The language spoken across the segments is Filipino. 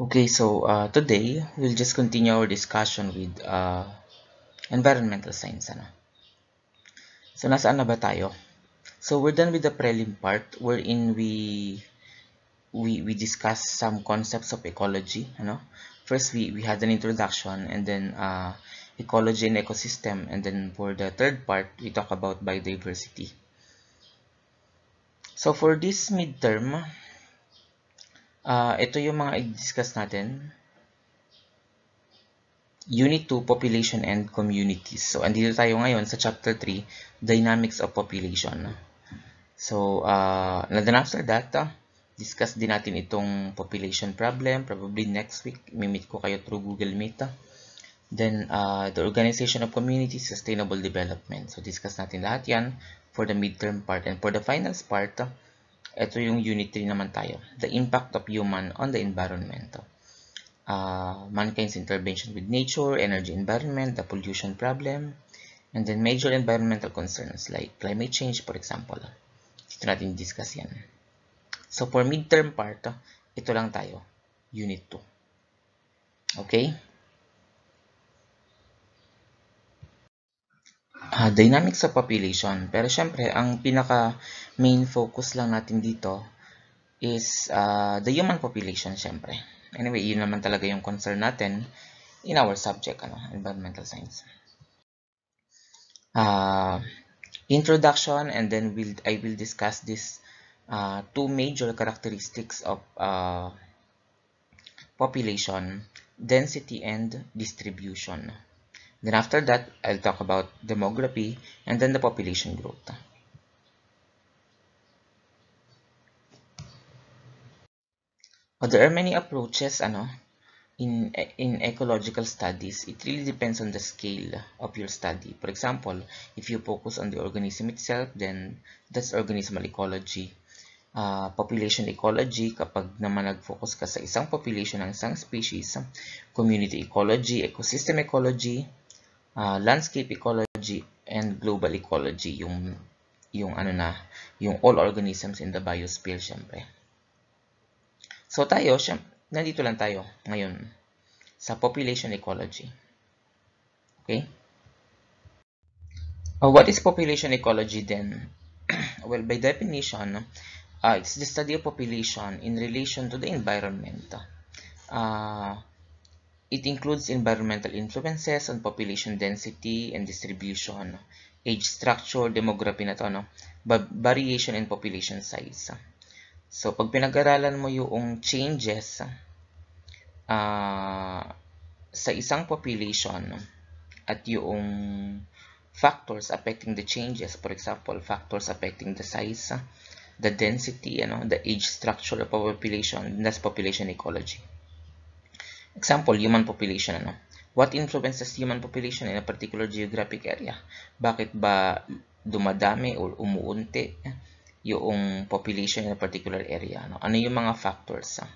Okay, so uh, today we'll just continue our discussion with uh, environmental science. Ano? So, nasaan na ba tayo? So, we're done with the prelim part wherein we we, we discussed some concepts of ecology. Ano? First, we, we had an introduction and then uh, ecology and ecosystem. And then for the third part, we talk about biodiversity. So, for this midterm, uh, ito yung mga i-discuss natin. Unit 2, Population and Communities. So, andito tayo ngayon sa Chapter 3, Dynamics of Population. So, uh, and then after that, uh, discuss din natin itong population problem. Probably next week, mimit ko kayo through Google Meet. Uh. Then, uh, the Organization of Communities, Sustainable Development. So, discuss natin lahat yan for the midterm part. And for the finals part, uh, ito yung unit 3 naman tayo. The impact of human on the environment. Uh, mankind's intervention with nature, energy environment, the pollution problem, and then major environmental concerns like climate change, for example. Ito natin discuss yan. So, for midterm part, ito lang tayo. Unit 2. Okay? uh, ah, dynamics of population. Pero syempre, ang pinaka main focus lang natin dito is uh, the human population syempre. Anyway, yun naman talaga yung concern natin in our subject, ano, environmental science. Uh, introduction and then we'll, I will discuss this uh, two major characteristics of uh, population, density and distribution. Then after that, I'll talk about demography and then the population growth. Well, oh, there are many approaches ano, in, in ecological studies. It really depends on the scale of your study. For example, if you focus on the organism itself, then that's organismal ecology. Uh, population ecology, kapag naman nag-focus ka sa isang population ng isang species, community ecology, ecosystem ecology, uh, landscape ecology and global ecology yung yung ano na yung all organisms in the biosphere syempre. So tayo, syem nandito lang tayo ngayon sa population ecology. Okay? Uh, what is population ecology then? well, by definition, uh, it's the study of population in relation to the environment. Uh, It includes environmental influences on population density and distribution, age structure, demography na to, no? variation in population size. So, pag pinag-aralan mo yung changes uh, sa isang population at yung factors affecting the changes, for example, factors affecting the size, the density, you know, the age structure of population, that's population ecology. Example, human population. Ano? What influences human population in a particular geographic area? Bakit ba dumadami or umuunti eh, yung population in a particular area? Ano, ano yung mga factors? Ah?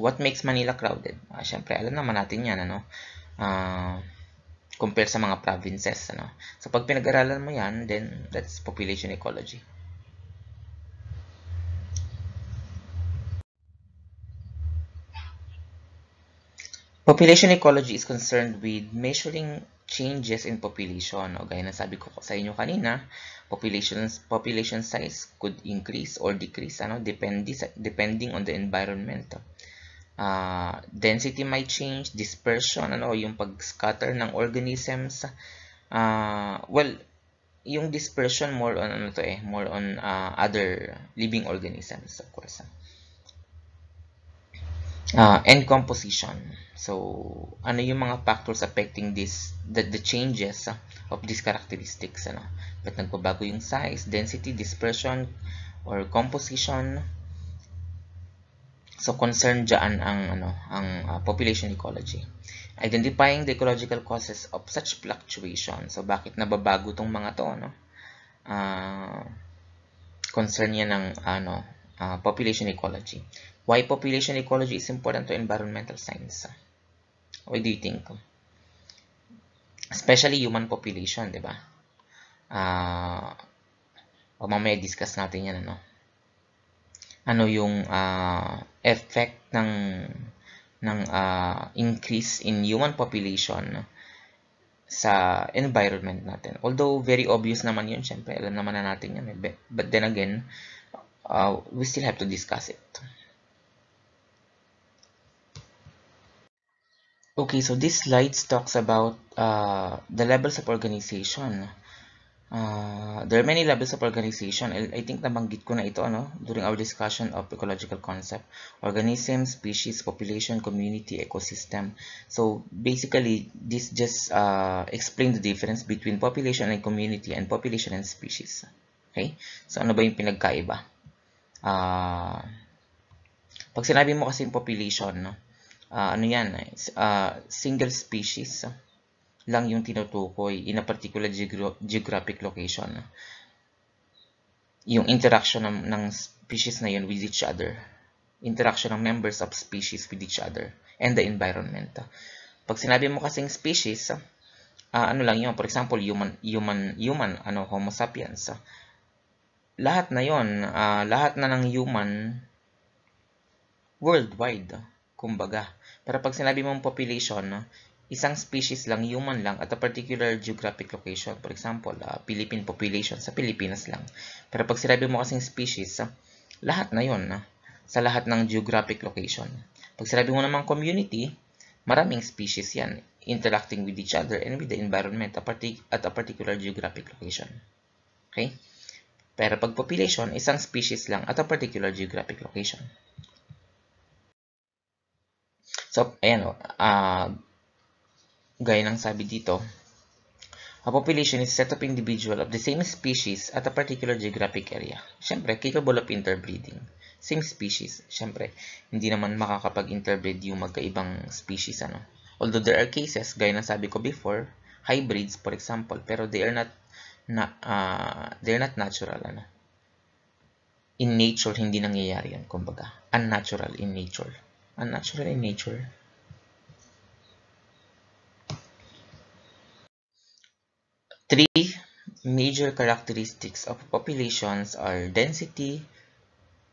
What makes Manila crowded? Ah, Siyempre, alam naman natin yan. Ano? Uh, compare sa mga provinces. Ano? So, pag pinag-aralan mo yan, then that's population ecology. Population ecology is concerned with measuring changes in population. O gaya na sabi ko sa inyo kanina, population, population size could increase or decrease ano, depending, depending on the environment. Uh, density might change, dispersion, ano, yung pag-scatter ng organisms. Uh, well, yung dispersion more on ano to eh, more on uh, other living organisms of course uh, and composition. So, ano yung mga factors affecting this, the, the changes of these characteristics? Ano? Ba't nagbabago yung size, density, dispersion, or composition? So, concern dyan ang, ano, ang uh, population ecology. Identifying the ecological causes of such fluctuation. So, bakit nababago tong mga to? Ano? Uh, concern yan ng ano, uh, population ecology why population ecology is important to environmental science? Ah? What do you think? Especially human population, di ba? Uh, ah, o mamaya discuss natin yan, ano? Ano yung uh, effect ng ng uh, increase in human population sa environment natin. Although, very obvious naman yun, syempre, alam naman na natin yan. Eh. But then again, uh, we still have to discuss it. Okay, so this slide talks about uh, the levels of organization. Uh, there are many levels of organization. I think nabanggit ko na ito ano, during our discussion of ecological concept. Organism, species, population, community, ecosystem. So basically, this just uh, explains the difference between population and community and population and species. Okay? So ano ba yung pinagkaiba? Uh, pag sinabi mo kasi population, no? uh, ano yan, uh, single species lang yung tinutukoy in a particular geographic location. Yung interaction ng, ng species na yun with each other. Interaction ng members of species with each other and the environment. Pag sinabi mo kasing species, uh, ano lang yun, for example, human, human, human ano, homo sapiens. Lahat na yon uh, lahat na ng human worldwide, kumbaga pero pag sinabi mong population, isang species lang, human lang, at a particular geographic location. For example, uh, Philippine population, sa Pilipinas lang. Pero pag sinabi mo kasing species, ah, lahat na yon uh, ah, sa lahat ng geographic location. Pag sinabi mo naman community, maraming species yan, interacting with each other and with the environment at a particular geographic location. Okay? Pero pag population, isang species lang at a particular geographic location. So, ayan, uh, gaya ng sabi dito, a population is a set of individual of the same species at a particular geographic area. Siyempre, capable of interbreeding. Same species. Siyempre, hindi naman makakapag-interbreed yung magkaibang species. Ano? Although there are cases, gaya ng sabi ko before, hybrids, for example, pero they are not na, uh, ah, they're not natural. Ano? In nature, hindi nangyayari yan, kumbaga. Unnatural in nature. and natural in nature. Three major characteristics of populations are density,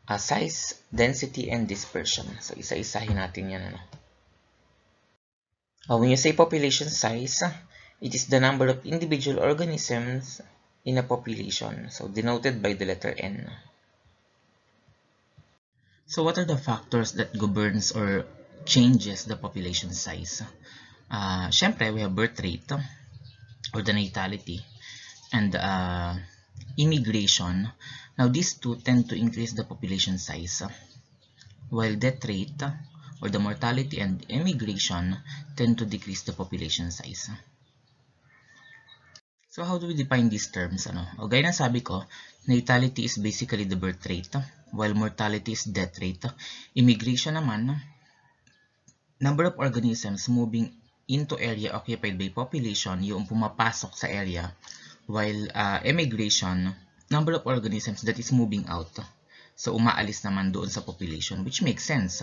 uh, size, density, and dispersion. So, isa-isahin natin yan. Ano? Uh, when you say population size, it is the number of individual organisms in a population. So, denoted by the letter N. So what are the factors that governs or changes the population size? Uh, we have birth rate or the natality and uh, immigration. Now, these two tend to increase the population size while death rate or the mortality and immigration tend to decrease the population size. So how do we define these terms? Ano? O gaya sabi ko, natality is basically the birth rate while mortality is death rate. Immigration naman, number of organisms moving into area occupied by population, yung pumapasok sa area, while uh, emigration, number of organisms that is moving out. So, umaalis naman doon sa population, which makes sense.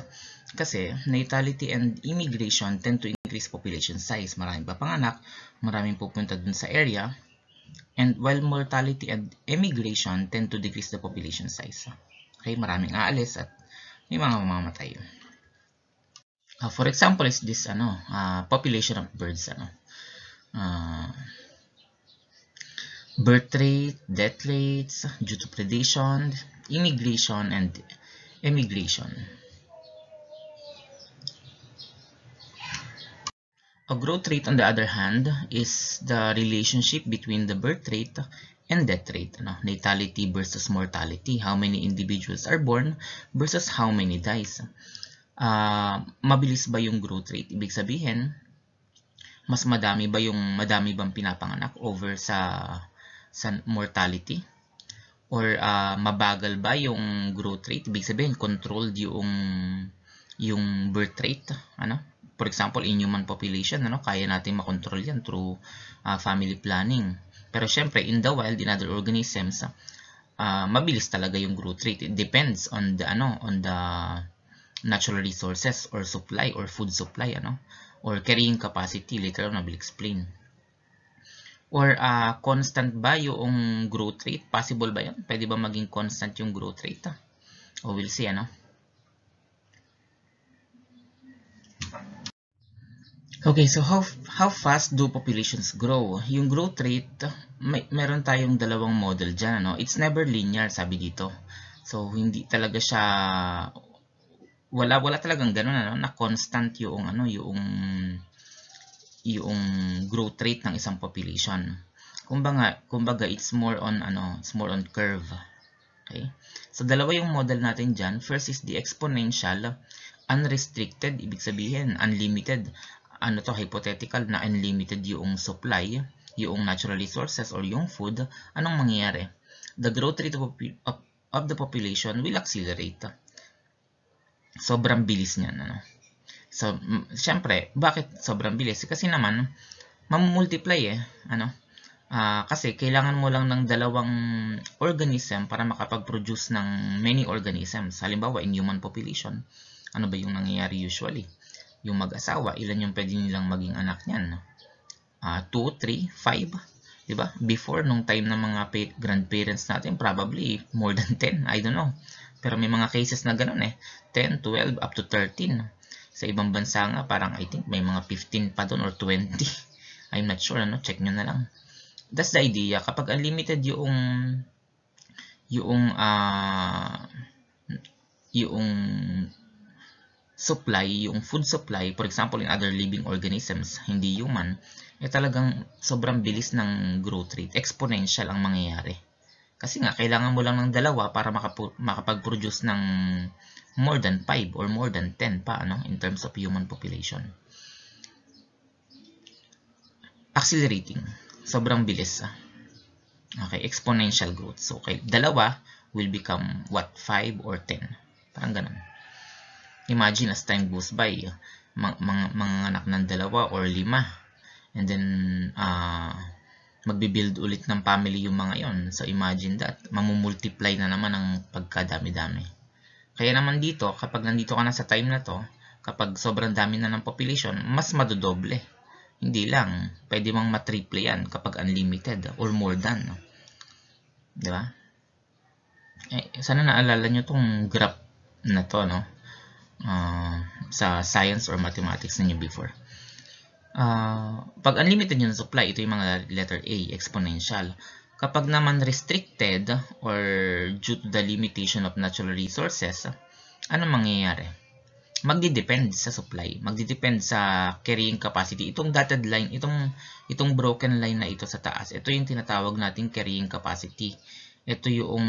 Kasi, natality and immigration tend to increase population size. Maraming papanganak, maraming pupunta doon sa area. And while mortality and emigration tend to decrease the population size. Okay, maraming aalis at may mga mamamatay. Uh, for example is this ano, uh, population of birds ano. Uh, birth rate, death rates due to predation, immigration and emigration. A growth rate, on the other hand, is the relationship between the birth rate and death rate, ano, natality versus mortality, how many individuals are born versus how many dies. Uh, mabilis ba yung growth rate? Ibig sabihin, mas madami ba yung madami bang pinapanganak over sa sa mortality? Or uh, mabagal ba yung growth rate? Ibig sabihin, controlled yung yung birth rate, ano? For example, in human population, ano, kaya natin makontrol yan through uh, family planning pero syempre, in the wild, in other organisms, uh, mabilis talaga yung growth rate. It depends on the, ano, on the natural resources or supply or food supply, ano, or carrying capacity. Later on, I will explain. Or uh, constant ba yung growth rate? Possible ba yun? Pwede ba maging constant yung growth rate? Ah? O we'll see, ano? Okay, so how, how fast do populations grow? Yung growth rate, may, meron tayong dalawang model diyan Ano? It's never linear, sabi dito. So, hindi talaga siya, wala, wala talagang ganoon ano? na constant yung, ano, yung, yung growth rate ng isang population. Kumbaga, kumbaga it's more on, ano, it's more on curve. Okay? So, dalawa yung model natin diyan. First is the exponential unrestricted, ibig sabihin, unlimited ano to, hypothetical na unlimited yung supply, yung natural resources or yung food, anong mangyayari? The growth rate of, of, of the population will accelerate. Sobrang bilis niyan. Ano? So, syempre, bakit sobrang bilis? Kasi naman, mamumultiply eh. Ano? Uh, kasi kailangan mo lang ng dalawang organism para makapag-produce ng many organisms. Halimbawa, in human population, ano ba yung nangyayari usually? yung mag-asawa, ilan yung pwede nilang maging anak niyan? 2, 3, 5, di ba? Before, nung time ng mga grandparents natin, probably more than 10, I don't know. Pero may mga cases na ganun eh, 10, 12, up to 13. Sa ibang bansa nga, parang I think may mga 15 pa doon or 20. I'm not sure, ano? check nyo na lang. That's the idea. Kapag unlimited yung yung uh, yung supply, yung food supply, for example, in other living organisms, hindi human, eh talagang sobrang bilis ng growth rate. Exponential ang mangyayari. Kasi nga, kailangan mo lang ng dalawa para makapag-produce ng more than 5 or more than 10 pa ano, in terms of human population. Accelerating. Sobrang bilis. Ah. Okay, exponential growth. So, okay, dalawa will become what? 5 or 10. Parang ganun. Imagine as time goes by, mga, mga, mga anak ng dalawa or lima. And then, uh, magbibuild ulit ng family yung mga yon. So, imagine that. Mamumultiply na naman ang pagkadami-dami. Kaya naman dito, kapag nandito ka na sa time na to, kapag sobrang dami na ng population, mas madodoble. Hindi lang. Pwede mang matriple yan kapag unlimited or more than. No? Di ba? Eh, sana naalala nyo tong graph na to, no? uh, sa science or mathematics ninyo before. Uh, pag unlimited yung supply, ito yung mga letter A, exponential. Kapag naman restricted or due to the limitation of natural resources, ano mangyayari? Magdidepend sa supply, magdidepend sa carrying capacity. Itong dotted line, itong, itong broken line na ito sa taas, ito yung tinatawag nating carrying capacity. Ito yung,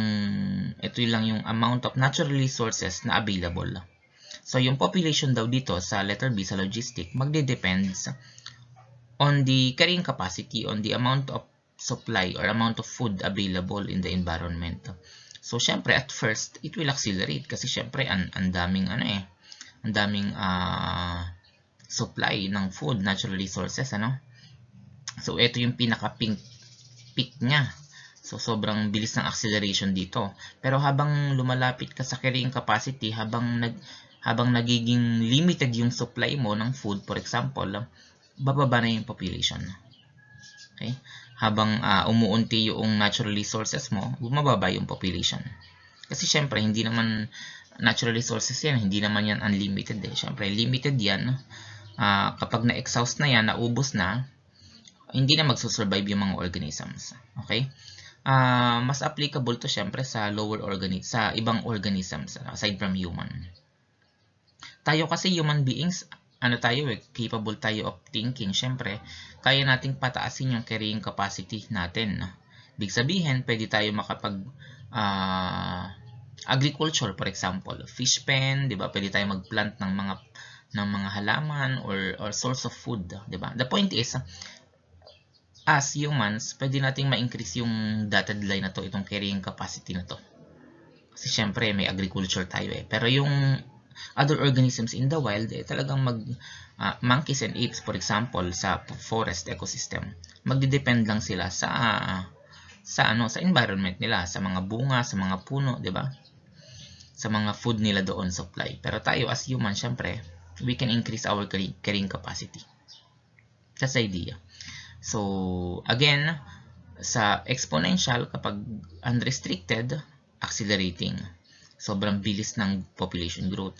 ito yung lang yung amount of natural resources na available. So, yung population daw dito sa letter B sa logistic magde-depends on the carrying capacity, on the amount of supply or amount of food available in the environment. So, syempre, at first, it will accelerate kasi syempre, ang an daming ano eh, ang daming uh, supply ng food, natural resources, ano? So, ito yung pinaka-pink peak niya. So, sobrang bilis ng acceleration dito. Pero habang lumalapit ka sa carrying capacity, habang nag habang nagiging limited yung supply mo ng food, for example, bababa na yung population. Okay? Habang uh, umuunti yung natural resources mo, bumababa yung population. Kasi syempre, hindi naman natural resources yan, hindi naman yan unlimited eh. Syempre, limited yan. Uh, kapag na-exhaust na yan, naubos na, hindi na magsusurvive yung mga organisms. Okay? Uh, mas applicable to syempre sa lower organi sa ibang organisms aside from human. Tayo kasi human beings, ano tayo eh, capable tayo of thinking. Siyempre, kaya nating pataasin yung carrying capacity natin. No? Big sabihin, pwede tayo makapag uh, agriculture, for example, fish pen, di ba? Pwede tayo magplant ng mga ng mga halaman or, or source of food, di ba? The point is, as humans, pwede nating ma-increase yung data line na to, itong carrying capacity na to. Kasi syempre, may agriculture tayo eh. Pero yung other organisms in the wild, eh, talagang mag, uh, monkeys and apes, for example, sa forest ecosystem, magdidepend lang sila sa, uh, sa, ano, sa environment nila, sa mga bunga, sa mga puno, di ba? Sa mga food nila doon supply. Pero tayo as human, syempre, we can increase our carrying capacity. That's the idea. So, again, sa exponential, kapag unrestricted, accelerating sobrang bilis ng population growth.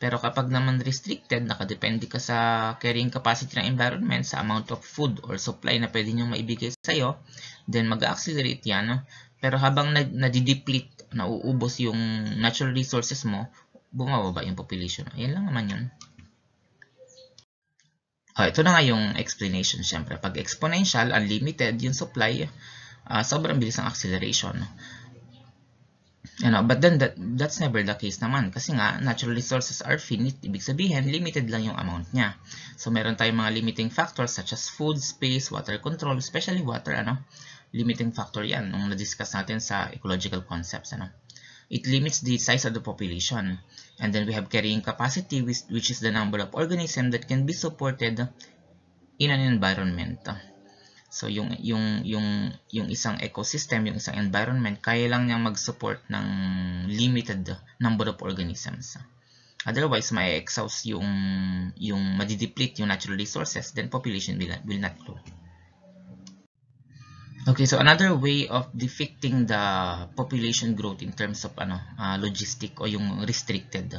Pero kapag naman restricted, nakadepende ka sa carrying capacity ng environment, sa amount of food or supply na pwede nyo maibigay sa'yo, then mag-accelerate yan. No? Pero habang nadideplete, nauubos yung natural resources mo, bumababa yung population. Ayan lang naman yun. Oh, ito na nga yung explanation syempre. Pag exponential, unlimited, yung supply, uh, sobrang bilis ang acceleration. You know, but then that, that's never the case naman kasi nga natural resources are finite, ibig sabihin limited lang yung amount niya. So meron tayong mga limiting factors such as food, space, water control, especially water ano. Limiting factor 'yan nung na-discuss natin sa ecological concepts ano. It limits the size of the population. And then we have carrying capacity which, which is the number of organisms that can be supported in an environment. So yung yung yung yung isang ecosystem, yung isang environment kaya lang niyang mag-support ng limited number of organisms. Otherwise, may exhaust yung yung ma-deplete yung natural resources, then population will, will not grow. Okay, so another way of depicting the population growth in terms of ano, uh, logistic o yung restricted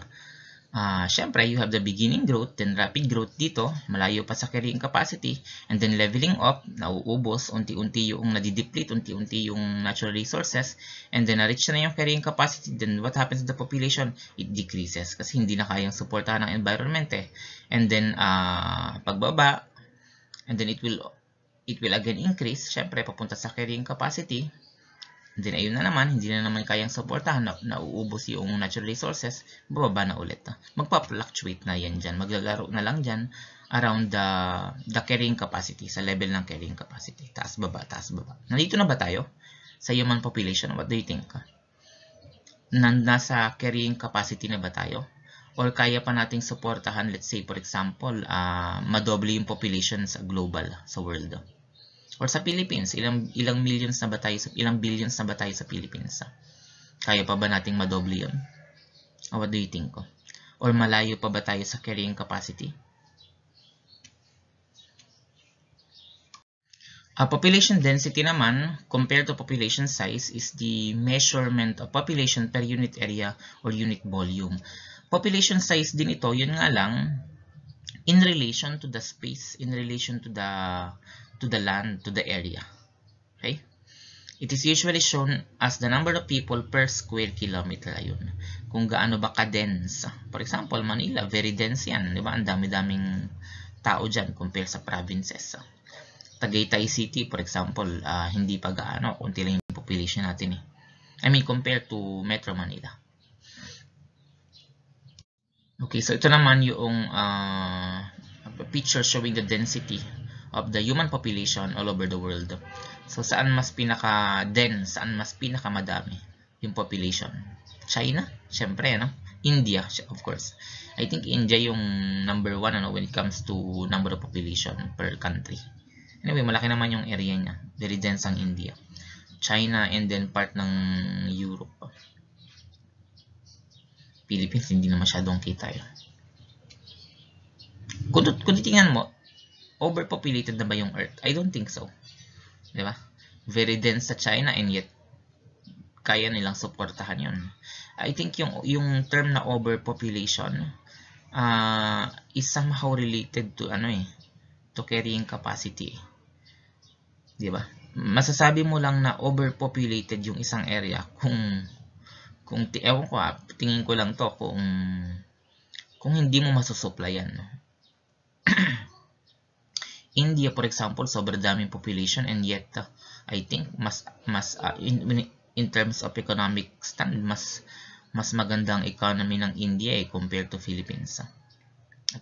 uh, syempre, you have the beginning growth, then rapid growth dito, malayo pa sa carrying capacity, and then leveling up, nauubos, unti-unti yung nadideplete, unti-unti yung natural resources, and then na-reach na yung carrying capacity, then what happens to the population? It decreases kasi hindi na kayang suportahan ng environment eh. And then, uh, pagbaba, and then it will it will again increase, syempre, papunta sa carrying capacity, Then ayun na naman, hindi na naman kayang suportahan, na, nauubos yung natural resources, bababa na ulit. Magpa-fluctuate na yan dyan, maglalaro na lang dyan around the, the carrying capacity, sa level ng carrying capacity. Taas, baba, taas, baba. Nandito na ba tayo? Sa human population, what do you think? Nasa carrying capacity na ba tayo? Or kaya pa nating suportahan, let's say for example, uh, madoble yung population sa global, sa world. Or sa Philippines, ilang, ilang millions na ba tayo, sa, ilang billions na ba tayo sa Philippines? Ha? Kaya pa ba nating madoble 'yon? O what do you think? Ko? Or malayo pa ba tayo sa carrying capacity? Uh, population density naman, compared to population size, is the measurement of population per unit area or unit volume. Population size din ito, yun nga lang, in relation to the space, in relation to the to the land, to the area. Okay? It is usually shown as the number of people per square kilometer. Ayun. Kung gaano ba ka-dense. For example, Manila, very dense yan. Di ba? Ang dami-daming tao dyan compare sa provinces. Tagaytay City, for example, uh, hindi pa gaano. Kunti lang yung population natin eh. I mean, compared to Metro Manila. Okay, so ito naman yung uh, picture showing the density of the human population all over the world. So, saan mas pinaka-dense, saan mas pinaka-madami yung population? China, syempre, ano? India, of course. I think India yung number one ano, when it comes to number of population per country. Anyway, malaki naman yung area niya. Very dense ang India. China and then part ng Europe. Philippines, hindi na masyadong kita yun. Eh. Kung, kung titingnan mo, Overpopulated na ba yung Earth? I don't think so. Di ba? Very dense sa China and yet kaya nilang suportahan yun. I think yung, yung term na overpopulation uh, is somehow related to ano eh, to carrying capacity. Di ba? Masasabi mo lang na overpopulated yung isang area kung kung ewan ko ha, ah, tingin ko lang to kung kung hindi mo masusupply No? India, for example, sobrang daming population and yet uh, I think mas mas uh, in, in terms of economic stand mas mas magandang economy ng India eh, compared to Philippines.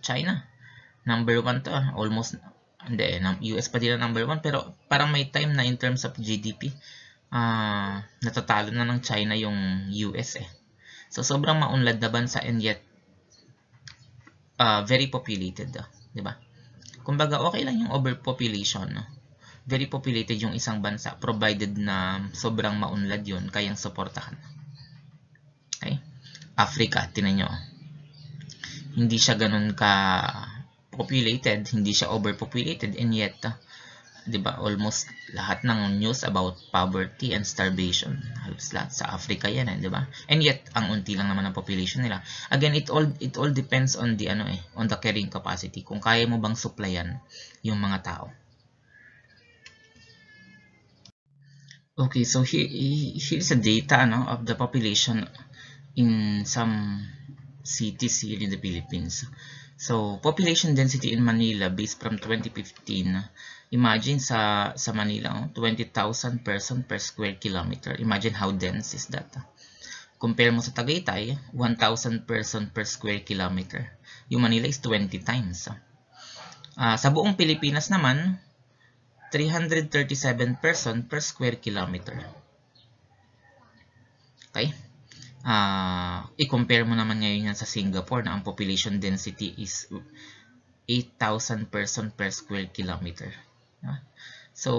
China, number 1 to, ah, almost hindi eh, US pa din number 1 pero parang may time na in terms of GDP uh, ah, natatalo na ng China yung US eh. So sobrang maunlad na bansa and yet uh, very populated, uh, 'di ba? Kumbaga, okay lang yung overpopulation. Very populated yung isang bansa provided na sobrang maunlad yun, kayang suportahan. Okay? Africa, tinan nyo. Hindi siya ganun ka populated, hindi siya overpopulated, and yet, 'di ba? Almost lahat ng news about poverty and starvation. Halos lahat sa Africa 'yan, eh, 'di ba? And yet ang unti lang naman ang population nila. Again, it all it all depends on the ano eh, on the carrying capacity. Kung kaya mo bang supplyan yung mga tao. Okay, so here here's the data no of the population in some cities here in the Philippines. So, population density in Manila based from 2015 Imagine sa, sa Manila, oh, 20,000 person per square kilometer. Imagine how dense is that. Ah. Compare mo sa Tagaytay, 1,000 person per square kilometer. Yung Manila is 20 times. Uh, sa buong Pilipinas naman, 337 person per square kilometer. Okay? Uh, I-compare mo naman ngayon yan sa Singapore na ang population density is 8,000 person per square kilometer. Diba? So,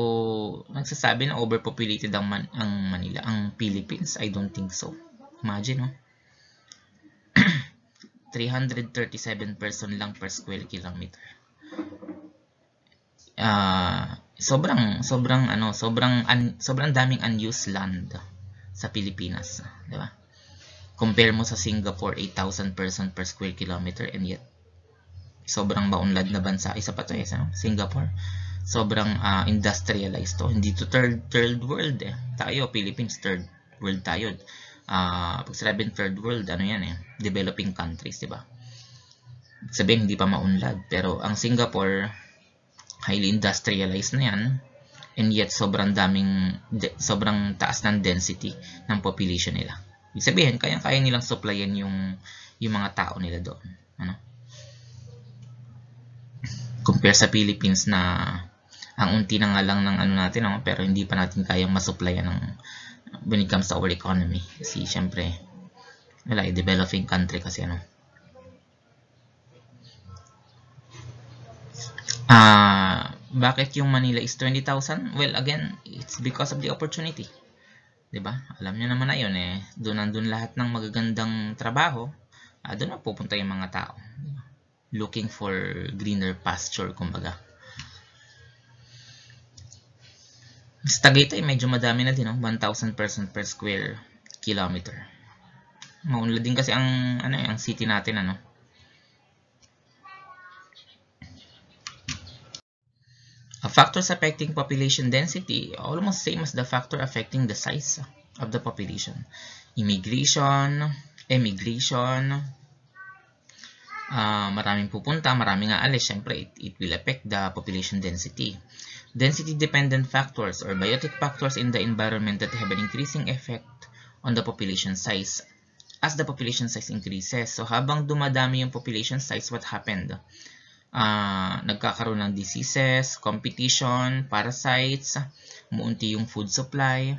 nagsasabi na overpopulated ang, Man ang Manila, ang Philippines. I don't think so. Imagine, no? 337 person lang per square kilometer. Uh, sobrang sobrang ano, sobrang un, sobrang daming unused land sa Pilipinas, 'di ba? Compare mo sa Singapore 8,000 person per square kilometer and yet sobrang baunlad na bansa. Isa pa 'to, isa, eh, no? Singapore sobrang uh, industrialized to. Hindi to third, third world eh. Tayo, Philippines, third world tayo. Uh, pag sinabing third world, ano yan eh, developing countries, di ba? Sabihin, hindi pa maunlad. Pero ang Singapore, highly industrialized na yan. And yet, sobrang daming, de, sobrang taas ng density ng population nila. Ibig sabihin, kaya-kaya nilang supplyan yung, yung mga tao nila doon. Ano? Compare sa Philippines na ang unti na nga lang ng ano natin, no? pero hindi pa natin kayang masupplyan ng when it comes to our economy. Kasi syempre, wala, eh, developing country kasi ano. Ah, uh, bakit yung Manila is 20,000? Well, again, it's because of the opportunity. 'Di ba? Alam niyo naman na 'yon eh. Doon nandoon lahat ng magagandang trabaho. Uh, doon na pupunta yung mga tao. Looking for greener pasture, kumbaga. Sa Tagaytay, medyo madami na din, no? 1,000 person per square kilometer. Maunlad din kasi ang, ano, eh, ang city natin, ano? Uh, factors affecting population density almost same as the factor affecting the size of the population. Immigration, emigration, uh, maraming pupunta, maraming aalis, syempre it, it will affect the population density. Density-dependent factors or biotic factors in the environment that have an increasing effect on the population size. As the population size increases, so habang dumadami yung population size, what happened? Uh, nagkakaroon ng diseases, competition, parasites, muunti yung food supply.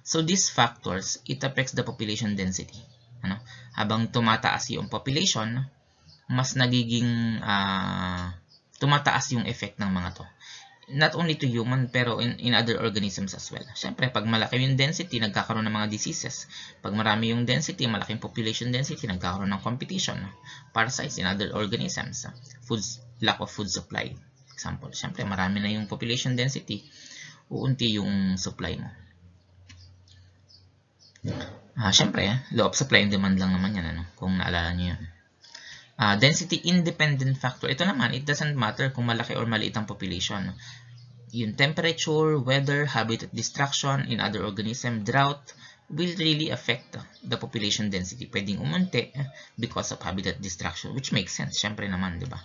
So these factors, it affects the population density. Ano? Habang tumataas yung population, mas nagiging uh, tumataas yung effect ng mga to not only to human pero in, in other organisms as well. Siyempre, pag malaki yung density, nagkakaroon ng mga diseases. Pag marami yung density, malaking population density, nagkakaroon ng competition. Parasites in other organisms. Foods, lack of food supply. Example, siyempre, marami na yung population density, uunti yung supply mo. Ah, siyempre, eh, law of supply and demand lang naman yan, ano, kung naalala niyo yun. Uh, density independent factor. Ito naman, it doesn't matter kung malaki or maliit ang population. Yung temperature, weather, habitat destruction in other organism, drought, will really affect the population density. Pwedeng umunti eh, because of habitat destruction, which makes sense. Siyempre naman, di ba?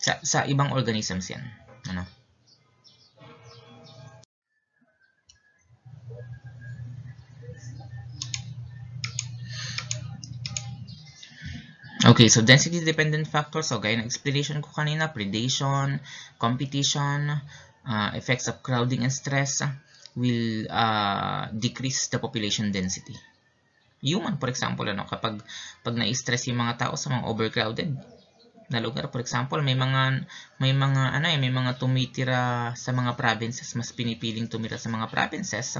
Sa, sa ibang organisms yan. Ano? Okay, so density-dependent factors, so gaya ng explanation ko kanina, predation, competition, uh, effects of crowding and stress will uh, decrease the population density. Human, for example, ano, kapag pag na-stress yung mga tao sa mga overcrowded na lugar, for example, may mga may mga ano, eh, may mga tumitira sa mga provinces, mas pinipiling tumira sa mga provinces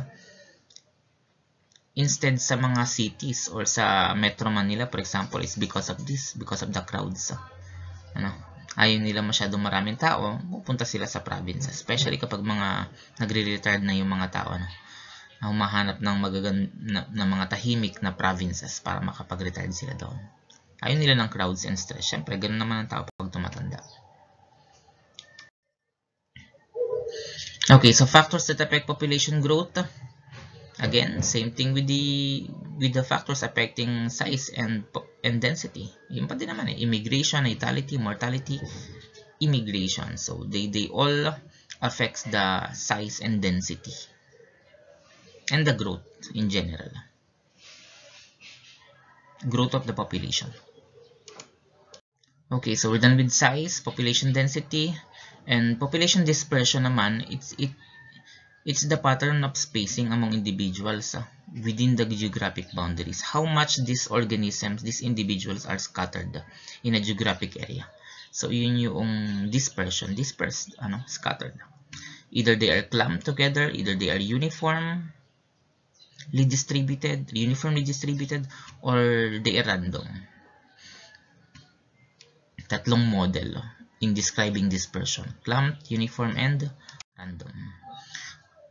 instead sa mga cities or sa Metro Manila for example is because of this, because of the crowds. Ano, ayun nila masyado maraming tao, pupunta sila sa province. Especially kapag mga nagre-retired na yung mga tao ano? na humahanap ng magagan ng mga tahimik na provinces para makapag retire sila doon. ayun nila ng crowds and stress. Siyempre, ganun naman ang tao pag tumatanda. Okay, so factors that affect population growth. Again, same thing with the with the factors affecting size and and density. Yun pa din naman eh. Immigration, natality, mortality, immigration. So they they all affects the size and density and the growth in general. Growth of the population. Okay, so we're done with size, population density, and population dispersion naman, it's it It's the pattern of spacing among individuals uh, within the geographic boundaries. How much these organisms, these individuals are scattered in a geographic area. So, yun yung dispersion. Dispersed, ano, scattered. Either they are clumped together, either they are uniform, redistributed, uniformly distributed, or they are random. Tatlong model in describing dispersion. Clumped, uniform, and random.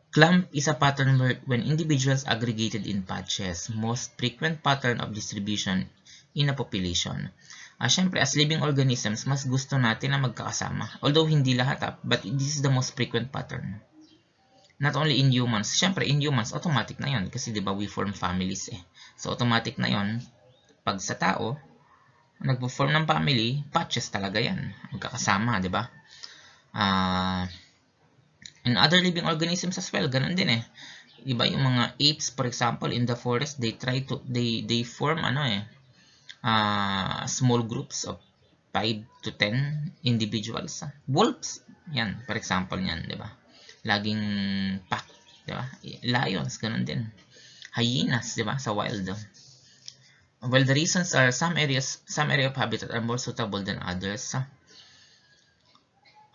Clump is a pattern when individuals aggregated in patches, most frequent pattern of distribution in a population. Ah, Siyempre, as living organisms, mas gusto natin na magkakasama. Although hindi lahat, ah, but this is the most frequent pattern. Not only in humans. Siyempre, in humans, automatic na yon Kasi di ba we form families eh. So, automatic na yon Pag sa tao, nagpo-form ng family, patches talaga yan. Magkakasama, di ba? Ah... Uh, And other living organisms as well, ganun din eh. Diba yung mga apes, for example, in the forest, they try to, they, they form ano eh, uh, small groups of 5 to 10 individuals. Wolves, yan, for example, yan, di ba? Laging pack, di ba? Lions, ganun din. Hyenas, di ba? Sa wild. Well, the reasons are some areas, some area of habitat are more suitable than others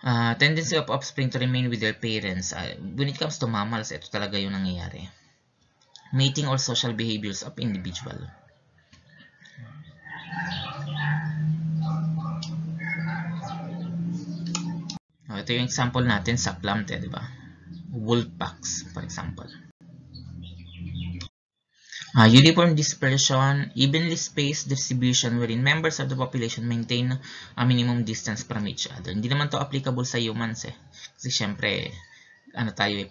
uh, tendency of offspring to remain with their parents. Uh, when it comes to mammals, ito talaga yung nangyayari. Mating or social behaviors of individual. Oh, ito yung example natin sa plant, eh, di ba? Wolf packs, for example. Uh, uniform dispersion, evenly spaced distribution wherein members of the population maintain a minimum distance from each other. Hindi naman to applicable sa humans eh. Kasi syempre, ano tayo eh,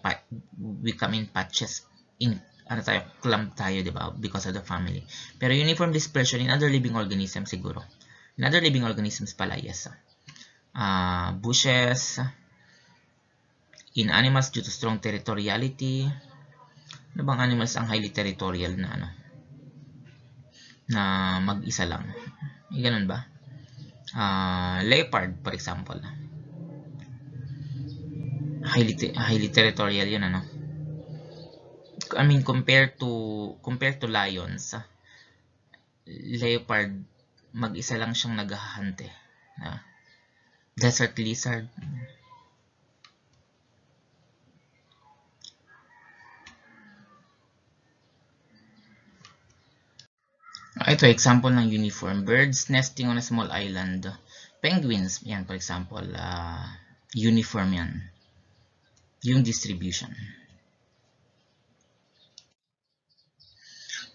we come in patches, in ano tayo, clump tayo, di ba? Because of the family. Pero uniform dispersion in other living organisms siguro. In other living organisms pala, yes. Uh, bushes, in animals due to strong territoriality, Ano bang animals ang highly territorial na ano? Na mag-isa lang. E, ganun ba? Uh, leopard, for example. Highly, highly territorial yun, ano? I mean, compared to, compared to lions, leopard, mag-isa lang siyang naghahante. Eh. Uh, desert lizard, Ah, ito, example ng uniform. Birds nesting on a small island. Penguins, yan for example, uh, uniform yan. Yung distribution.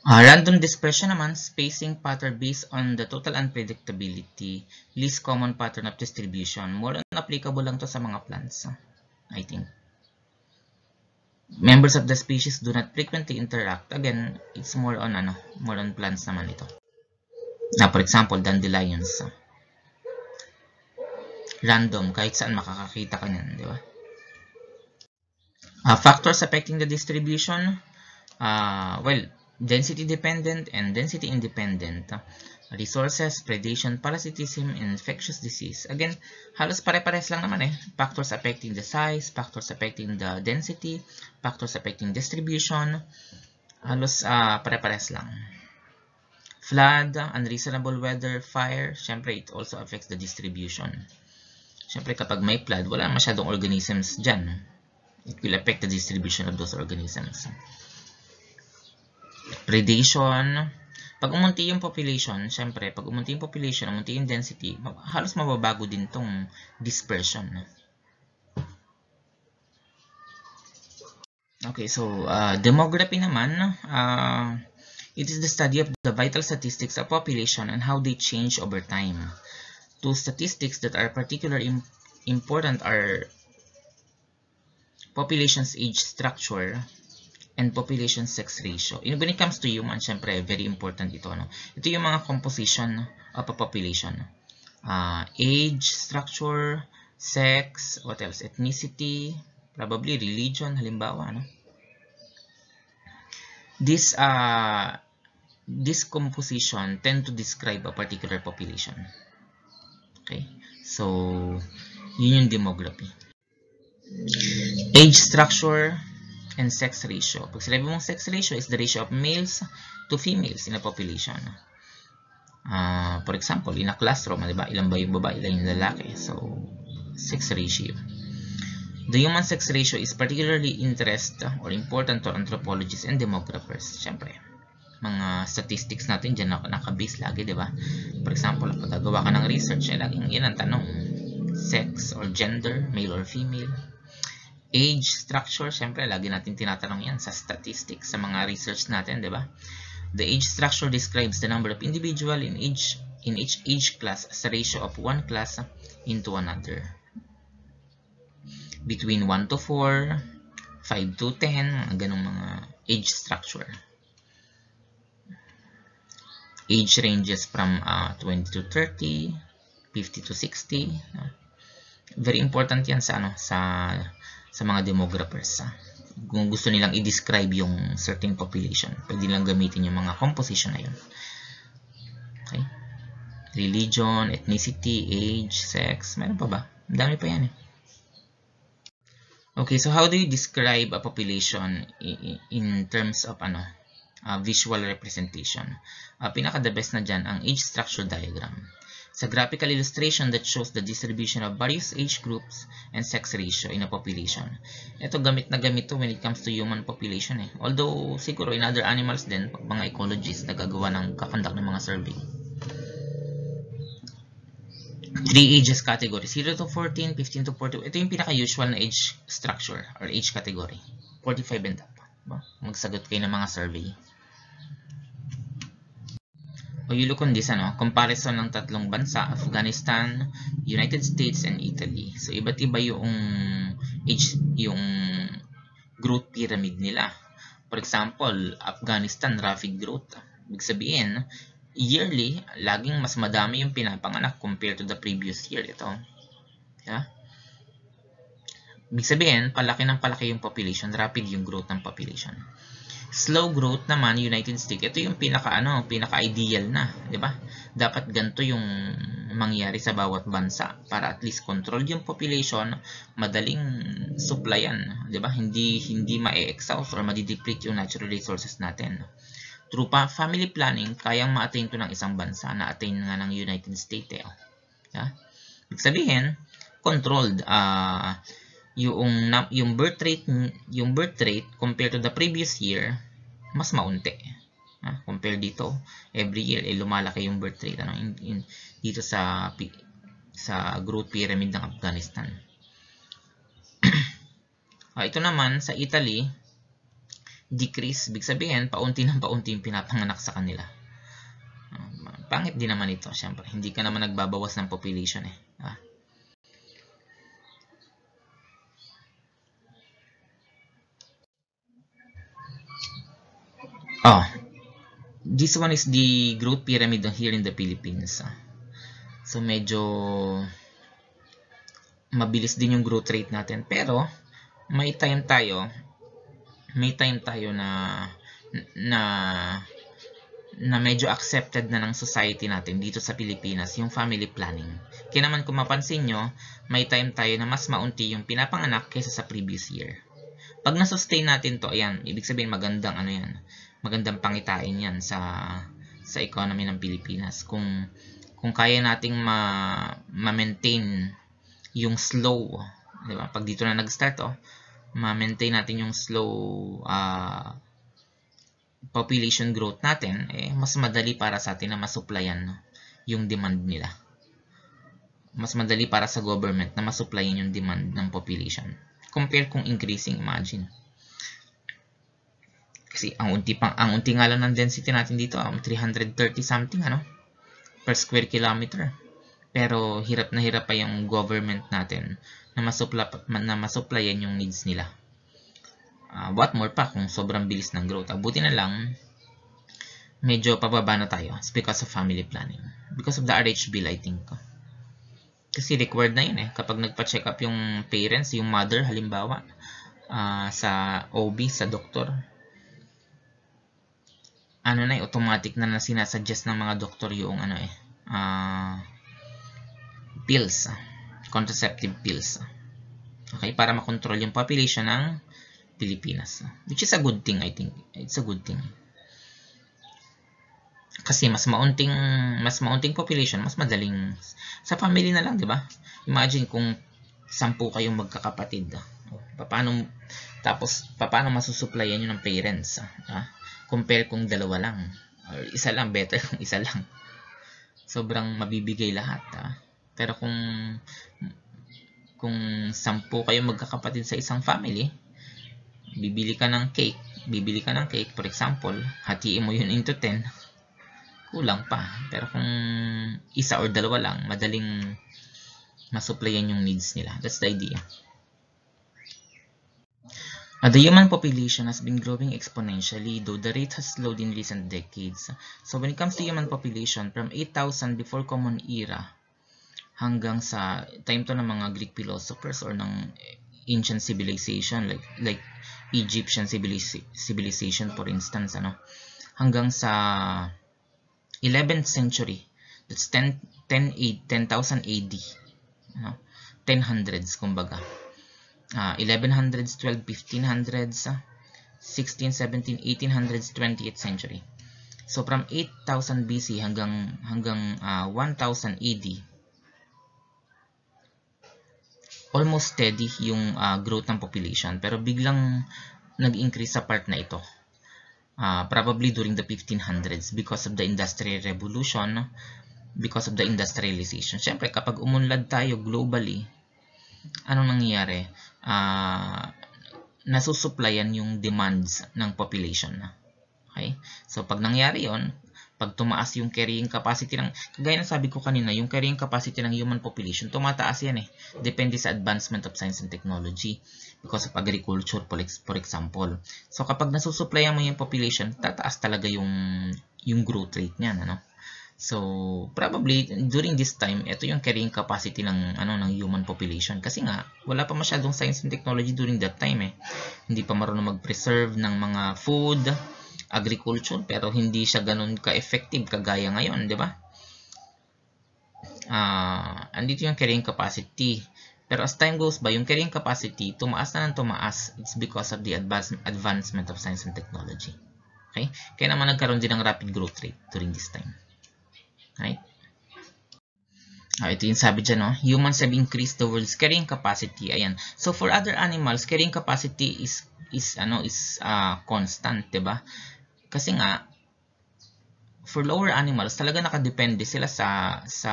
Uh, random dispersion naman, spacing pattern based on the total unpredictability, least common pattern of distribution. More applicable lang to sa mga plants, I think members of the species do not frequently interact. Again, it's more on ano, more on plants naman ito. Na for example, dandelions. Random, kahit saan makakakita ka niyan, di ba? Uh, factors affecting the distribution, uh, well, density dependent and density independent resources, predation, parasitism, and infectious disease. Again, halos pare-pares lang naman eh. Factors affecting the size, factors affecting the density, factors affecting distribution, halos uh, pare-pares lang. Flood, unreasonable weather, fire, syempre it also affects the distribution. Syempre kapag may flood, wala masyadong organisms dyan. It will affect the distribution of those organisms. Predation, pag umunti yung population, syempre, pag umunti yung population, umunti yung density, halos mababago din tong dispersion. Okay, so uh, demography naman, uh, it is the study of the vital statistics of population and how they change over time. Two statistics that are particularly important are population's age structure and population-sex ratio. when it comes to human, syempre, very important ito. No? Ito yung mga composition of a population. Uh, age, structure, sex, what else? Ethnicity, probably religion, halimbawa. No? This, uh, this composition tend to describe a particular population. Okay? So, yun yung demography. Age structure, and sex ratio. Pag sinabi mong sex ratio is the ratio of males to females in a population. Uh, for example, in a classroom, diba, ilang ba yung babae, ilang yung lalaki? So, sex ratio. The human sex ratio is particularly interest or important to anthropologists and demographers. Siyempre, mga statistics natin dyan nakabase lagi, di ba? For example, pag gagawa ka ng research, eh, yun ang tanong. Sex or gender, male or female, Age structure, syempre, lagi natin tinatanong yan sa statistics, sa mga research natin, di ba? The age structure describes the number of individual in each in each age class as a ratio of one class into another. Between 1 to 4, 5 to 10, mga ganong mga age structure. Age ranges from uh, 20 to 30, 50 to 60. Very important yan sa ano, sa sa mga demographers. Ha? Kung gusto nilang i-describe yung certain population, pwede lang gamitin yung mga composition na yun. Okay? Religion, ethnicity, age, sex, meron pa ba? Ang dami pa yan eh. Okay, so how do you describe a population in terms of ano, uh, visual representation? Uh, ah, pinaka the best na dyan ang age structure diagram. It's a graphical illustration that shows the distribution of various age groups and sex ratio in a population. Ito gamit na gamit to when it comes to human population eh. Although siguro in other animals din, mga ecologists nagagawa ng kakandak ng mga survey. Three ages category, 0 to 14, 15 to 40. Ito yung pinaka-usual na age structure or age category. 45 and up. Magsagot kayo ng mga survey o you look on this, ano, comparison ng tatlong bansa, Afghanistan, United States, and Italy. So, iba't iba yung age, yung growth pyramid nila. For example, Afghanistan rapid growth. Ibig sabihin, yearly, laging mas madami yung pinapanganak compared to the previous year. Ito. Yeah? Ibig sabihin, palaki ng palaki yung population, rapid yung growth ng population. Slow growth naman, United States, ito yung pinaka ano, pinaka ideal na, 'di ba? Dapat ganto yung mangyari sa bawat bansa para at least control yung population, madaling supplyan, 'di ba? Hindi hindi ma-exhaust or ma-deplete yung natural resources natin. Through pa family planning, kayang ma-attain to ng isang bansa na attain nga ng United States. Eh. Yeah? Oh. Ibig sabihin, controlled. Uh, yung yung birth rate yung birth rate compared to the previous year mas maunti. ha? Ah, compare dito every year eh, lumalaki yung birth rate ano in, in, dito sa sa growth pyramid ng Afghanistan. ah, ito naman sa Italy decrease big sabihin paunti ng paunti yung pinapanganak sa kanila. Ah, pangit din naman ito syempre. Hindi ka naman nagbabawas ng population eh. Ah, Ah, this one is the growth pyramid here in the Philippines. So medyo mabilis din yung growth rate natin. Pero may time tayo may time tayo na na na medyo accepted na ng society natin dito sa Pilipinas yung family planning. Kaya naman kung mapansin nyo, may time tayo na mas maunti yung pinapanganak kaysa sa previous year. Pag na-sustain natin to, ayan, ibig sabihin magandang ano yan, magandang pangitain yan sa sa economy ng Pilipinas. Kung kung kaya nating ma, ma-maintain yung slow, 'di ba? Pag dito na nag-start oh, ma-maintain natin yung slow uh, population growth natin, eh mas madali para sa atin na masuplayan no? yung demand nila. Mas madali para sa government na masuplayan yung demand ng population. Compare kung increasing, imagine. Kasi ang unti, pang, ang unti nga lang ng density natin dito, um, 330 something, ano? Per square kilometer. Pero hirap na hirap pa yung government natin na, masupla, na masuplayan yung needs nila. Uh, what more pa kung sobrang bilis ng growth. Abuti ah, na lang, medyo pababa na tayo. because of family planning. Because of the RH bill, I think. Kasi required na yun eh. Kapag nagpa-check up yung parents, yung mother halimbawa, uh, sa OB, sa doktor, ano na, eh, automatic na na sinasuggest ng mga doktor yung ano eh, uh, pills, ah, contraceptive pills. Ah. Okay, para makontrol yung population ng Pilipinas. Which is a good thing, I think. It's a good thing. Kasi mas maunting mas maunting population, mas madaling sa family na lang, 'di ba? Imagine kung sampu kayong magkakapatid. Paano tapos paano masusuplayan niyo ng parents, ah? compare kung dalawa lang. Or isa lang, better kung isa lang. Sobrang mabibigay lahat. Ha? Ah. Pero kung kung sampu kayo magkakapatid sa isang family, bibili ka ng cake, bibili ka ng cake, for example, hatiin mo yun into 10, kulang pa. Pero kung isa or dalawa lang, madaling masuplayan yung needs nila. That's the idea. The human population has been growing exponentially, though the rate has slowed in recent decades. So when it comes to human population, from 8,000 before Common Era hanggang sa time to ng mga Greek philosophers or ng ancient civilization like like Egyptian civilization for instance ano hanggang sa 11th century that's 10 10 10,000 AD ano 1000s kumbaga uh, 1100s, 12, 1500s, 16, 17, 1800s, 20th century. So from 8000 BC hanggang hanggang uh, 1000 AD almost steady yung uh, growth ng population pero biglang nag-increase sa part na ito. Uh, probably during the 1500s because of the industrial revolution, because of the industrialization. Siyempre, kapag umunlad tayo globally, anong nangyayari? uh, nasusuplayan yung demands ng population. na. Okay? So, pag nangyari yon pag tumaas yung carrying capacity ng, kagaya ng sabi ko kanina, yung carrying capacity ng human population, tumataas yan eh. Depende sa advancement of science and technology because of agriculture, for example. So, kapag nasusuplayan mo yung population, tataas talaga yung, yung growth rate niyan. Ano? So, probably during this time, ito yung carrying capacity ng ano ng human population kasi nga wala pa masyadong science and technology during that time eh. Hindi pa marunong mag-preserve ng mga food, agriculture pero hindi siya ganun ka-effective kagaya ngayon, 'di ba? Ah, uh, andito yung carrying capacity. Pero as time goes by, yung carrying capacity, tumaas na ng tumaas. It's because of the advance, advancement of science and technology. Okay? Kaya naman nagkaroon din ng rapid growth rate during this time. Right? Oh, ah, ito yung sabi dyan, no? Oh. Humans have increased the world's carrying capacity. Ayan. So, for other animals, carrying capacity is, is ano, is uh, constant, ba diba? Kasi nga, for lower animals, talaga nakadepende sila sa, sa,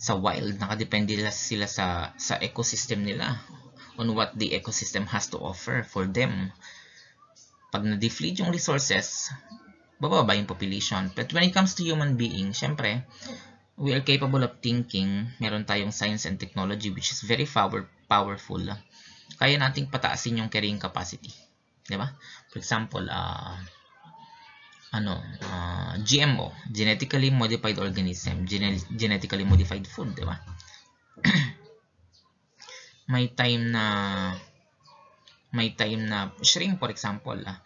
sa wild. Nakadepende sila sa, sa ecosystem nila. On what the ecosystem has to offer for them. Pag na deflate yung resources, bababa yung population. But when it comes to human being, syempre, we are capable of thinking. Meron tayong science and technology which is very power powerful. Kaya nating pataasin yung carrying capacity. ba? Diba? For example, uh, ano, uh, ah, GMO, genetically modified organism, gene genetically modified food, di ba? may time na may time na shrink for example, ah,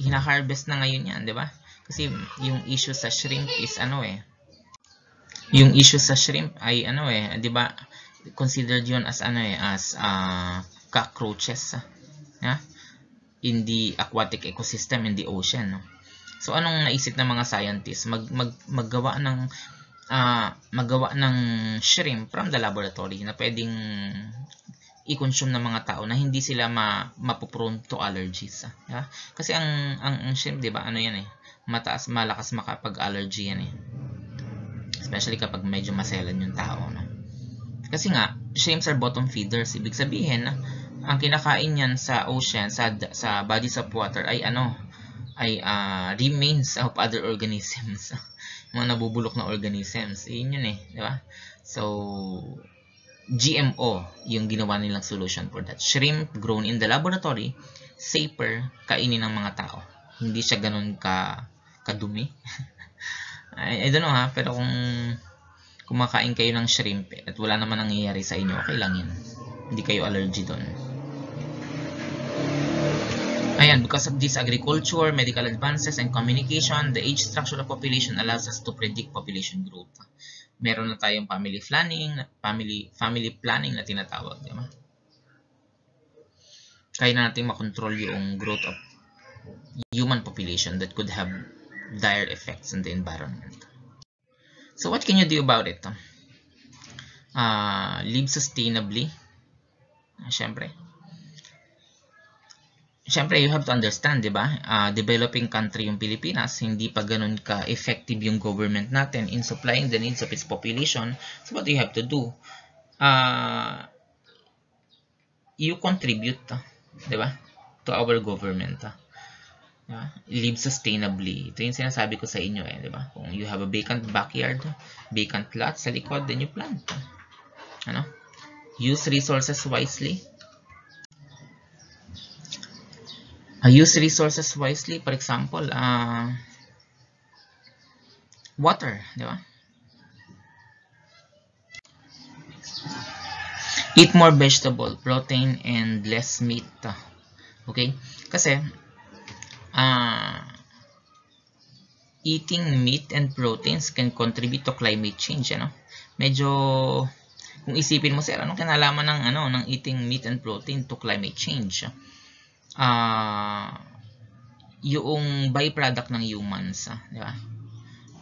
hina-harvest na ngayon yan, di ba? Kasi yung issue sa shrimp is ano eh. Yung issue sa shrimp ay ano eh, di ba? Considered yun as ano eh, as uh, cockroaches. Yeah? In the aquatic ecosystem, in the ocean. No? So anong naisip ng mga scientists? Mag, mag, maggawa ng uh, magawa ng shrimp from the laboratory na pwedeng i-consume ng mga tao na hindi sila ma mapuprone to allergies. Ah. Diba? Kasi ang, ang, ang shrimp, di ba, ano yan eh, mataas, malakas makapag-allergy yan eh. Especially kapag medyo maselan yung tao. No? Kasi nga, shrimps are bottom feeders. Ibig sabihin, ah, ang kinakain niyan sa ocean, sa, sa bodies of water ay ano, ay uh, remains of other organisms. mga nabubulok na organisms. Iyon yun eh, di ba? So, GMO yung ginawa nilang solution for that. Shrimp grown in the laboratory, safer kainin ng mga tao. Hindi siya ganun ka kadumi. I, I don't know ha, pero kung kumakain kayo ng shrimp at wala naman nangyayari sa inyo, okay lang yun. Hindi kayo allergy doon. Ayan, because of this agriculture, medical advances, and communication, the age structure of population allows us to predict population growth meron na tayong family planning, family family planning na tinatawag, di ba? Kaya natin makontrol yung growth of human population that could have dire effects on the environment. So what can you do about it? Uh, live sustainably. Ah, Siyempre, Siyempre, you have to understand, di ba? Uh, developing country yung Pilipinas, hindi pa ganun ka-effective yung government natin in supplying the needs of its population. So, what you have to do? Uh, you contribute, ah, di ba? To our government. Uh. Live sustainably. Ito yung sinasabi ko sa inyo, eh, di ba? Kung you have a vacant backyard, vacant lot sa likod, then you plant. Ano? Use resources wisely uh, use resources wisely. For example, uh, water, di ba? Eat more vegetable, protein, and less meat. Okay? Kasi, uh, eating meat and proteins can contribute to climate change. Ano? Medyo, kung isipin mo, sir, anong kinalaman ng, ano, ng eating meat and protein to climate change? Ano? uh, yung byproduct ng humans, ah, di ba?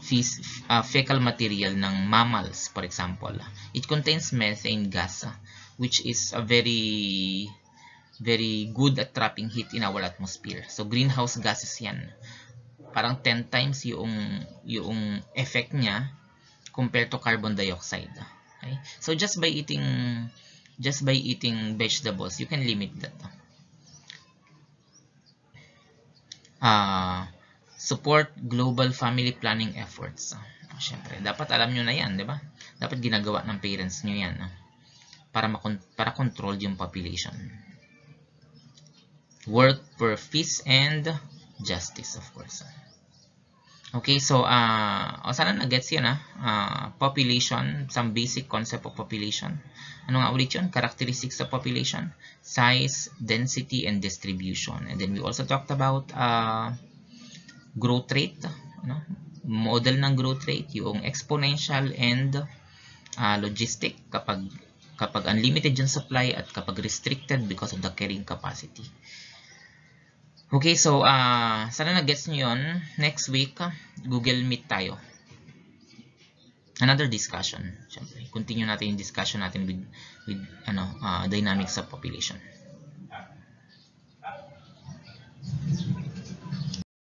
Fis, uh, fecal material ng mammals, for example. It contains methane gas, ah, which is a very very good at trapping heat in our atmosphere. So greenhouse gases 'yan. Parang 10 times yung yung effect niya compared to carbon dioxide. Okay? So just by eating just by eating vegetables, you can limit that. uh, support global family planning efforts. Oh, ah, Siyempre, dapat alam nyo na yan, di ba? Dapat ginagawa ng parents nyo yan no? Ah, para, para control yung population. Work for peace and justice, of course. Okay, so uh, o sana na-gets yun ah. Uh, population, some basic concept of population. Ano nga ulit yun? Characteristics of population, size, density, and distribution. And then we also talked about uh, growth rate, ano? model ng growth rate, yung exponential and uh, logistic kapag kapag unlimited yung supply at kapag restricted because of the carrying capacity. Okay, so uh, sana na-gets nyo yun. Next week, Google Meet tayo. Another discussion. Siyempre, continue natin yung discussion natin with, with ano, uh, dynamics of population.